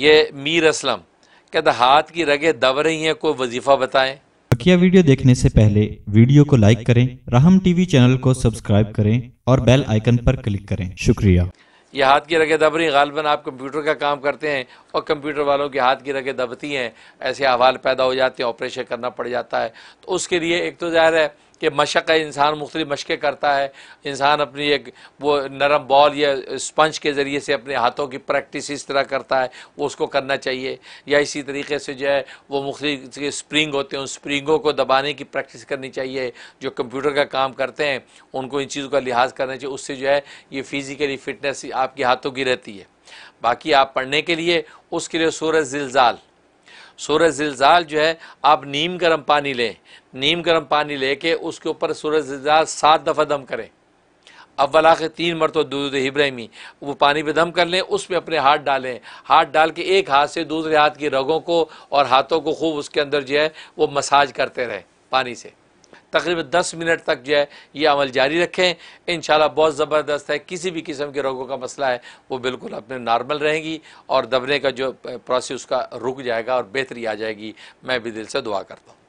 ये मीर असलम कहता हाथ की रगे दब रही हैं कोई वजीफा बताएं बकिया वीडियो देखने से पहले वीडियो को लाइक करें राहम टीवी चैनल को सब्सक्राइब करें और बेल आइकन पर क्लिक करें शुक्रिया ये हाथ की रगे दब रही गालबन आप कंप्यूटर का काम करते हैं और कंप्यूटर वालों के हाथ की रगे दबती हैं ऐसे अहवाल पैदा हो जाते हैं ऑपरेशन करना पड़ जाता है तो उसके लिए एक तो ज़ाहिर है कि मशक़ इंसान मुख्तलि मशक़ें करता है इंसान अपनी एक वो नरम बॉल या स्पंज के ज़रिए से अपने हाथों की प्रैक्टिस इस तरह करता है वो उसको करना चाहिए या इसी तरीके से जो है वो मुख्त स्प्रिंग होते हैं उन स्प्रिंगों को दबाने की प्रैक्टिस करनी चाहिए जो कंप्यूटर का काम करते हैं उनको इन चीज़ों का लिहाज करना चाहिए उससे जो है ये फ़िज़िकली फ़िटनेस आपके हाथों की रहती है बाकी आप पढ़ने के लिए उसके लिए सूरज जिलजाल सूर्य जिलजाल जो है आप नीम गर्म पानी लें नीम गर्म पानी लेके उसके ऊपर सूर्य जिलजाल सात दफ़ा दम करें अव्वल आखिर तीन मरतब दूध इब्राहिमी वो पानी पर दम कर लें उस पर अपने हाथ डालें हाथ डाल के एक हाथ से दूसरे हाथ की रगों को और हाथों को खूब उसके अंदर जो है वो मसाज करते रहें पानी से तकरीबन दस मिनट तक जो है ये अमल जारी रखें इन बहुत ज़बरदस्त है किसी भी किस्म के रोगों का मसला है वो बिल्कुल अपने नॉर्मल रहेंगी और दबने का जो प्रोसेस उसका रुक जाएगा और बेहतरी आ जाएगी मैं भी दिल से दुआ करता हूँ